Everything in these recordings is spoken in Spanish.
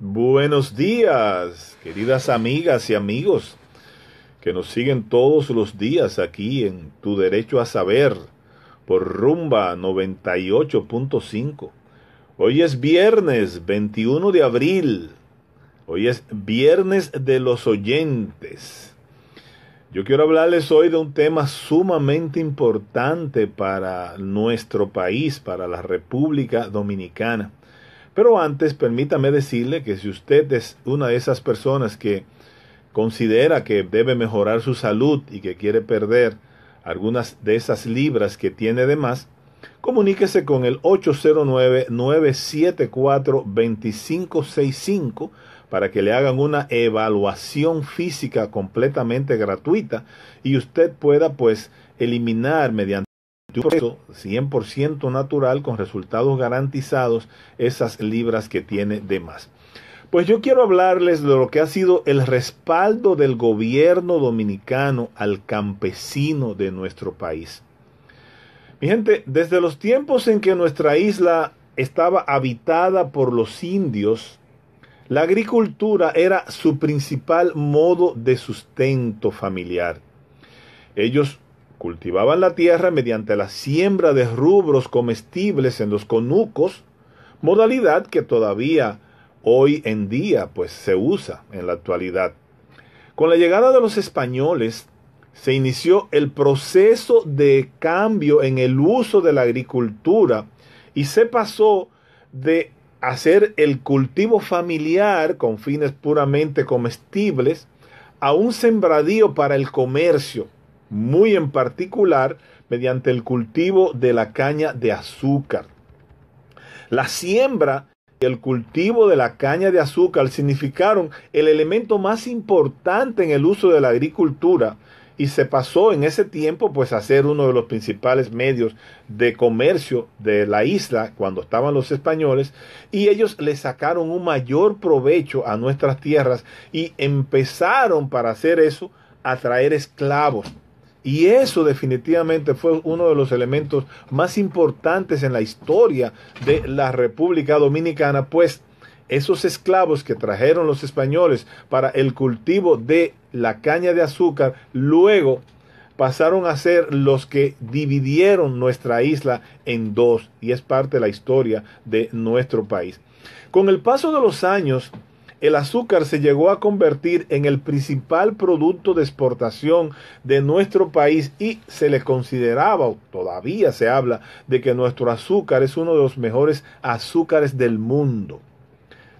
Buenos días, queridas amigas y amigos que nos siguen todos los días aquí en Tu Derecho a Saber por Rumba 98.5. Hoy es viernes 21 de abril. Hoy es viernes de los oyentes. Yo quiero hablarles hoy de un tema sumamente importante para nuestro país, para la República Dominicana. Pero antes permítame decirle que si usted es una de esas personas que considera que debe mejorar su salud y que quiere perder algunas de esas libras que tiene de más, comuníquese con el 809-974-2565 para que le hagan una evaluación física completamente gratuita y usted pueda pues eliminar mediante 100% natural con resultados garantizados esas libras que tiene de más. Pues yo quiero hablarles de lo que ha sido el respaldo del gobierno dominicano al campesino de nuestro país. Mi gente, desde los tiempos en que nuestra isla estaba habitada por los indios, la agricultura era su principal modo de sustento familiar. Ellos Cultivaban la tierra mediante la siembra de rubros comestibles en los conucos, modalidad que todavía hoy en día pues se usa en la actualidad. Con la llegada de los españoles se inició el proceso de cambio en el uso de la agricultura y se pasó de hacer el cultivo familiar con fines puramente comestibles a un sembradío para el comercio, muy en particular mediante el cultivo de la caña de azúcar. La siembra y el cultivo de la caña de azúcar significaron el elemento más importante en el uso de la agricultura y se pasó en ese tiempo pues a ser uno de los principales medios de comercio de la isla cuando estaban los españoles y ellos le sacaron un mayor provecho a nuestras tierras y empezaron para hacer eso a traer esclavos y eso definitivamente fue uno de los elementos más importantes en la historia de la República Dominicana, pues esos esclavos que trajeron los españoles para el cultivo de la caña de azúcar, luego pasaron a ser los que dividieron nuestra isla en dos, y es parte de la historia de nuestro país. Con el paso de los años, el azúcar se llegó a convertir en el principal producto de exportación de nuestro país y se le consideraba, o todavía se habla, de que nuestro azúcar es uno de los mejores azúcares del mundo.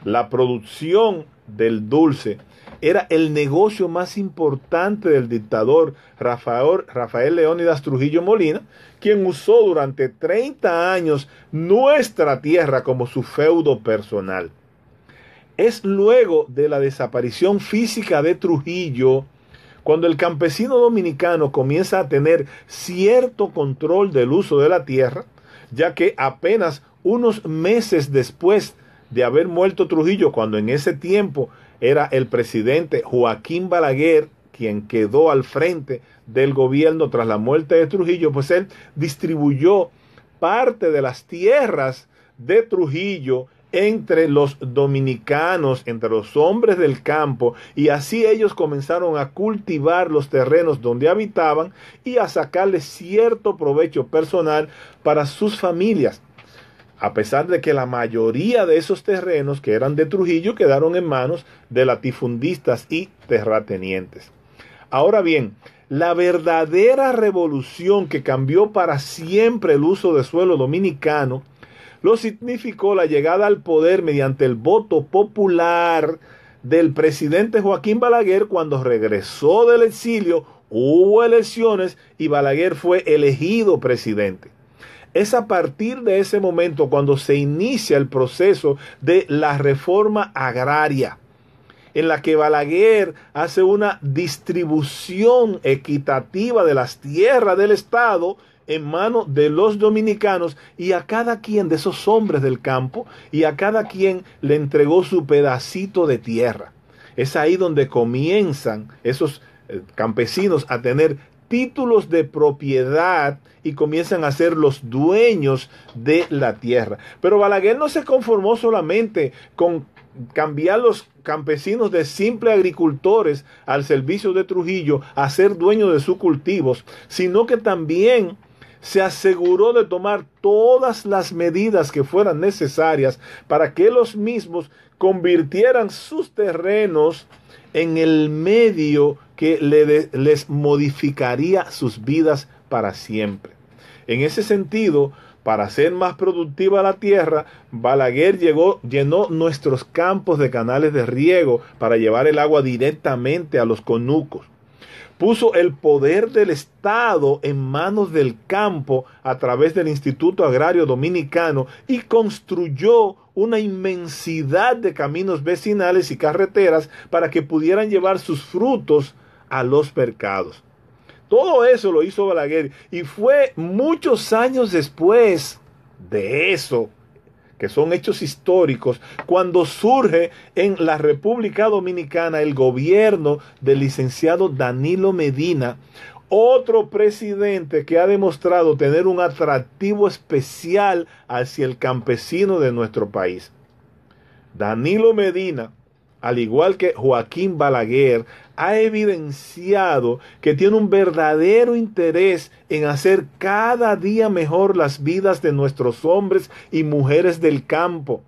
La producción del dulce era el negocio más importante del dictador Rafael, Rafael, Leónidas Trujillo Molina, quien usó durante 30 años nuestra tierra como su feudo personal. Es luego de la desaparición física de Trujillo cuando el campesino dominicano comienza a tener cierto control del uso de la tierra, ya que apenas unos meses después de haber muerto Trujillo, cuando en ese tiempo era el presidente Joaquín Balaguer, quien quedó al frente del gobierno tras la muerte de Trujillo, pues él distribuyó parte de las tierras de Trujillo entre los dominicanos, entre los hombres del campo, y así ellos comenzaron a cultivar los terrenos donde habitaban y a sacarle cierto provecho personal para sus familias. A pesar de que la mayoría de esos terrenos que eran de Trujillo quedaron en manos de latifundistas y terratenientes. Ahora bien, la verdadera revolución que cambió para siempre el uso de suelo dominicano lo significó la llegada al poder mediante el voto popular del presidente Joaquín Balaguer cuando regresó del exilio, hubo elecciones y Balaguer fue elegido presidente. Es a partir de ese momento cuando se inicia el proceso de la reforma agraria, en la que Balaguer hace una distribución equitativa de las tierras del Estado en manos de los dominicanos y a cada quien de esos hombres del campo y a cada quien le entregó su pedacito de tierra. Es ahí donde comienzan esos eh, campesinos a tener títulos de propiedad y comienzan a ser los dueños de la tierra. Pero Balaguer no se conformó solamente con cambiar los campesinos de simples agricultores al servicio de Trujillo a ser dueños de sus cultivos, sino que también se aseguró de tomar todas las medidas que fueran necesarias para que los mismos convirtieran sus terrenos en el medio que les modificaría sus vidas para siempre. En ese sentido, para hacer más productiva la tierra, Balaguer llegó, llenó nuestros campos de canales de riego para llevar el agua directamente a los conucos puso el poder del Estado en manos del campo a través del Instituto Agrario Dominicano y construyó una inmensidad de caminos vecinales y carreteras para que pudieran llevar sus frutos a los mercados. Todo eso lo hizo Balaguer y fue muchos años después de eso que son hechos históricos, cuando surge en la República Dominicana el gobierno del licenciado Danilo Medina, otro presidente que ha demostrado tener un atractivo especial hacia el campesino de nuestro país. Danilo Medina, al igual que Joaquín Balaguer, ha evidenciado que tiene un verdadero interés en hacer cada día mejor las vidas de nuestros hombres y mujeres del campo.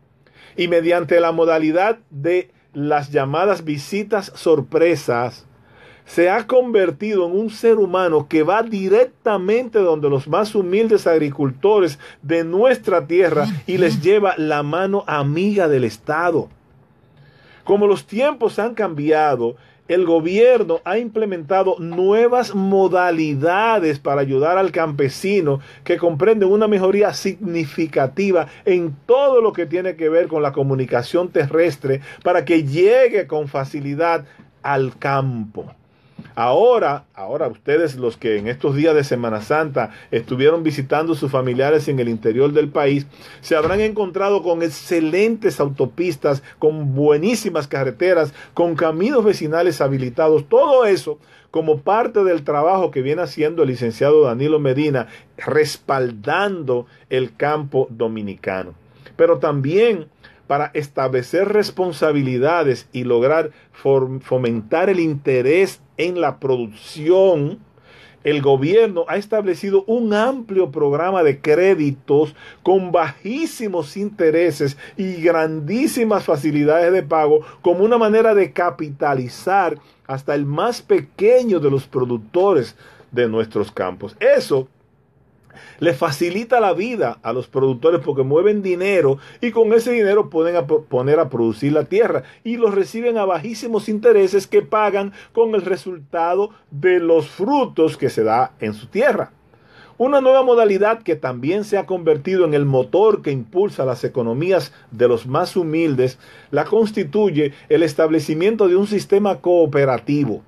Y mediante la modalidad de las llamadas visitas sorpresas, se ha convertido en un ser humano que va directamente donde los más humildes agricultores de nuestra tierra y les lleva la mano amiga del Estado. Como los tiempos han cambiado el gobierno ha implementado nuevas modalidades para ayudar al campesino que comprenden una mejoría significativa en todo lo que tiene que ver con la comunicación terrestre para que llegue con facilidad al campo. Ahora, ahora ustedes los que en estos días de Semana Santa estuvieron visitando sus familiares en el interior del país, se habrán encontrado con excelentes autopistas, con buenísimas carreteras, con caminos vecinales habilitados, todo eso como parte del trabajo que viene haciendo el licenciado Danilo Medina, respaldando el campo dominicano. Pero también para establecer responsabilidades y lograr fomentar el interés en la producción, el gobierno ha establecido un amplio programa de créditos con bajísimos intereses y grandísimas facilidades de pago como una manera de capitalizar hasta el más pequeño de los productores de nuestros campos. Eso le facilita la vida a los productores porque mueven dinero y con ese dinero pueden poner a producir la tierra y los reciben a bajísimos intereses que pagan con el resultado de los frutos que se da en su tierra. Una nueva modalidad que también se ha convertido en el motor que impulsa las economías de los más humildes la constituye el establecimiento de un sistema cooperativo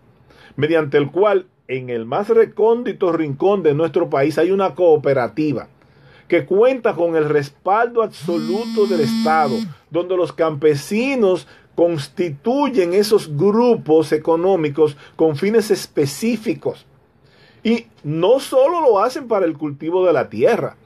mediante el cual en el más recóndito rincón de nuestro país hay una cooperativa que cuenta con el respaldo absoluto del mm. Estado, donde los campesinos constituyen esos grupos económicos con fines específicos. Y no solo lo hacen para el cultivo de la tierra,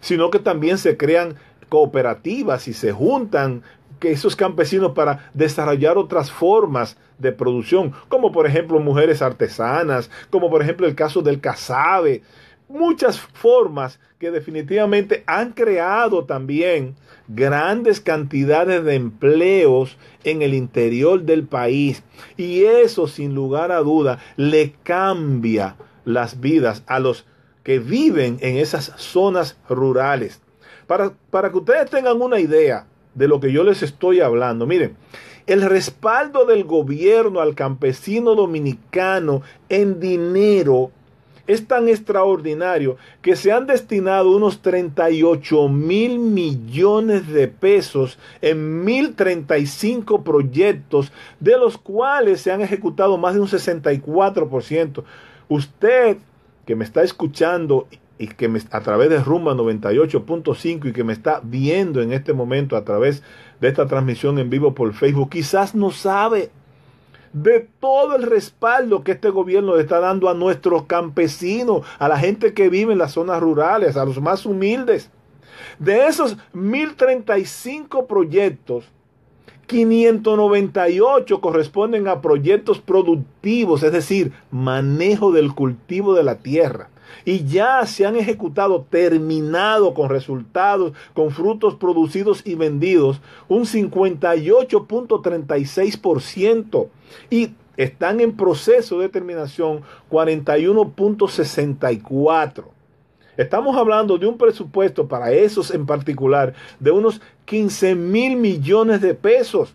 sino que también se crean cooperativas y se juntan que esos campesinos para desarrollar otras formas de producción, como por ejemplo mujeres artesanas, como por ejemplo el caso del casabe, muchas formas que definitivamente han creado también grandes cantidades de empleos en el interior del país. Y eso, sin lugar a duda, le cambia las vidas a los que viven en esas zonas rurales. Para, para que ustedes tengan una idea de lo que yo les estoy hablando, miren, el respaldo del gobierno al campesino dominicano en dinero es tan extraordinario que se han destinado unos 38 mil millones de pesos en 1.035 proyectos, de los cuales se han ejecutado más de un 64%. Usted que me está escuchando y que a través de Rumba 98.5 y que me está viendo en este momento a través de esta transmisión en vivo por Facebook, quizás no sabe de todo el respaldo que este gobierno está dando a nuestros campesinos, a la gente que vive en las zonas rurales, a los más humildes. De esos 1035 proyectos, 598 corresponden a proyectos productivos, es decir, manejo del cultivo de la tierra y ya se han ejecutado, terminado con resultados, con frutos producidos y vendidos, un 58.36% y están en proceso de terminación 41.64%. Estamos hablando de un presupuesto para esos en particular de unos 15 mil millones de pesos,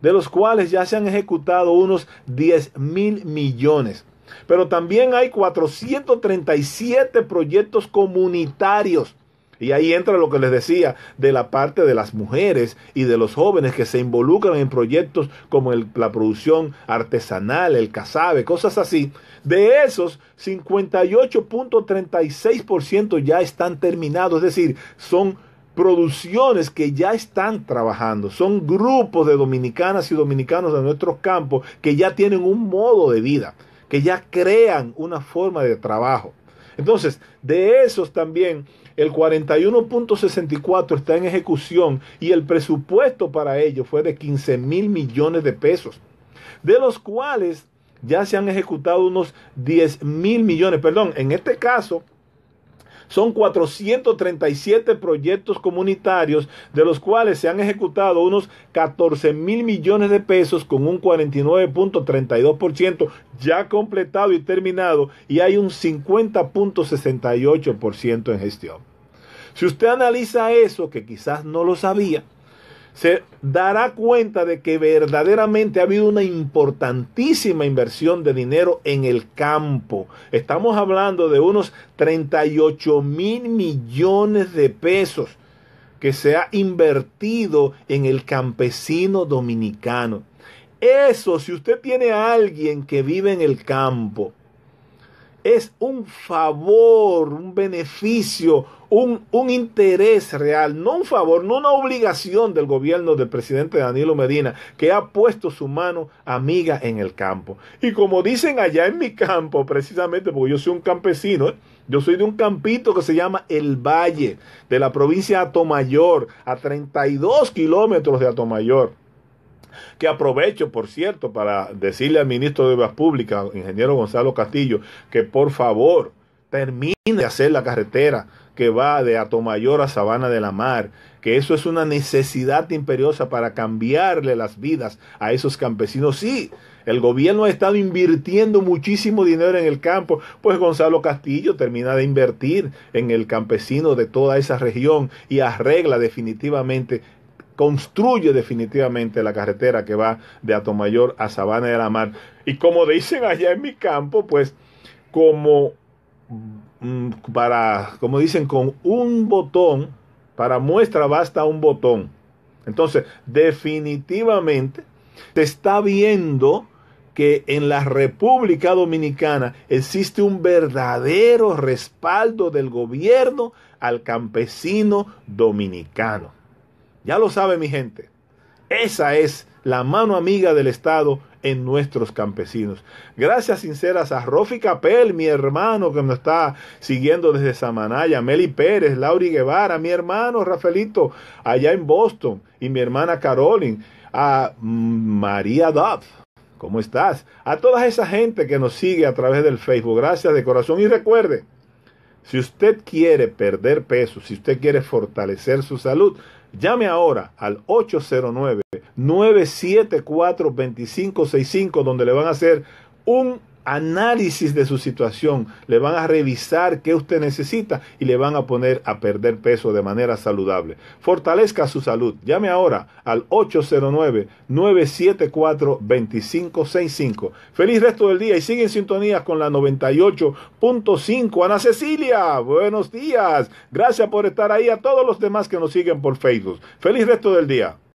de los cuales ya se han ejecutado unos 10 mil millones. Pero también hay 437 proyectos comunitarios. Y ahí entra lo que les decía de la parte de las mujeres y de los jóvenes que se involucran en proyectos como la producción artesanal, el casabe, cosas así. De esos, 58.36% ya están terminados, es decir, son producciones que ya están trabajando, son grupos de dominicanas y dominicanos de nuestros campos que ya tienen un modo de vida que ya crean una forma de trabajo. Entonces, de esos también el 41.64 está en ejecución y el presupuesto para ello fue de 15 mil millones de pesos, de los cuales ya se han ejecutado unos 10 mil millones. Perdón, en este caso, son 437 proyectos comunitarios, de los cuales se han ejecutado unos 14 mil millones de pesos con un 49.32% ya completado y terminado y hay un 50.68% en gestión. Si usted analiza eso, que quizás no lo sabía, se dará cuenta de que verdaderamente ha habido una importantísima inversión de dinero en el campo. Estamos hablando de unos 38 mil millones de pesos que se ha invertido en el campesino dominicano. Eso, si usted tiene a alguien que vive en el campo, es un favor, un beneficio, un, interés real, no un favor, no una obligación del gobierno del presidente Danilo Medina, que ha puesto su mano amiga en el campo. Y como dicen allá en mi campo, precisamente porque yo soy un campesino, yo soy de un campito que se llama El Valle, de la provincia de Atomayor, a 32 kilómetros de Atomayor que aprovecho, por cierto, para decirle al ministro de Obras Públicas, ingeniero Gonzalo Castillo, que por favor termine de hacer la carretera que va de Atomayor a Sabana de la Mar, que eso es una necesidad imperiosa para cambiarle las vidas a esos campesinos. Sí, el gobierno ha estado invirtiendo muchísimo dinero en el campo, pues Gonzalo Castillo termina de invertir en el campesino de toda esa región y arregla definitivamente construye definitivamente la carretera que va de Atomayor a Sabana de la Mar. Y como dicen allá en mi campo, pues como Mm, para, como dicen, con un botón, para muestra basta un botón. Entonces, definitivamente se está viendo que en la República Dominicana existe un verdadero respaldo del gobierno al campesino dominicano. Ya lo sabe mi gente, esa es la mano amiga del Estado en nuestros campesinos. Gracias sinceras a Rofi Capel, mi hermano que nos está siguiendo desde Samanaya, Meli Pérez, Lauri Guevara, mi hermano Rafaelito allá en Boston y mi hermana Carolyn, a María Duff. ¿Cómo estás? A toda esa gente que nos sigue a través del Facebook, gracias de corazón y recuerde, si usted quiere perder peso, si usted quiere fortalecer su salud, Llame ahora al 809-974-2565, donde le van a hacer un análisis de su situación, le van a revisar qué usted necesita y le van a poner a perder peso de manera saludable. Fortalezca su salud. Llame ahora al 809-974-2565. Feliz resto del día y sigue en sintonía con la 98.5. Ana Cecilia, buenos días. Gracias por estar ahí a todos los demás que nos siguen por Facebook. Feliz resto del día.